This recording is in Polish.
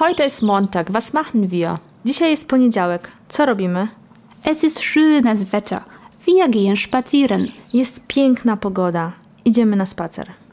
Heute ist Montag. Was machen wir? Dzisiaj jest poniedziałek. Co robimy? Es ist schönes Wetter. Wir gehen spazieren. Jest piękna pogoda. Idziemy na spacer.